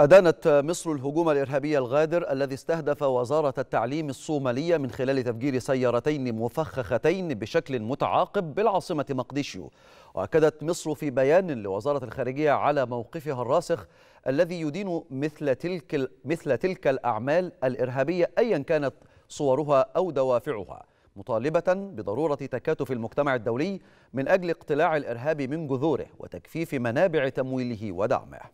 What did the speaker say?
أدانت مصر الهجوم الإرهابي الغادر الذي استهدف وزارة التعليم الصومالية من خلال تفجير سيارتين مفخختين بشكل متعاقب بالعاصمة مقديشيو وأكدت مصر في بيان لوزارة الخارجية على موقفها الراسخ الذي يدين مثل تلك, مثل تلك الأعمال الإرهابية أيا كانت صورها أو دوافعها مطالبة بضرورة تكاتف المجتمع الدولي من أجل اقتلاع الإرهاب من جذوره وتكفيف منابع تمويله ودعمه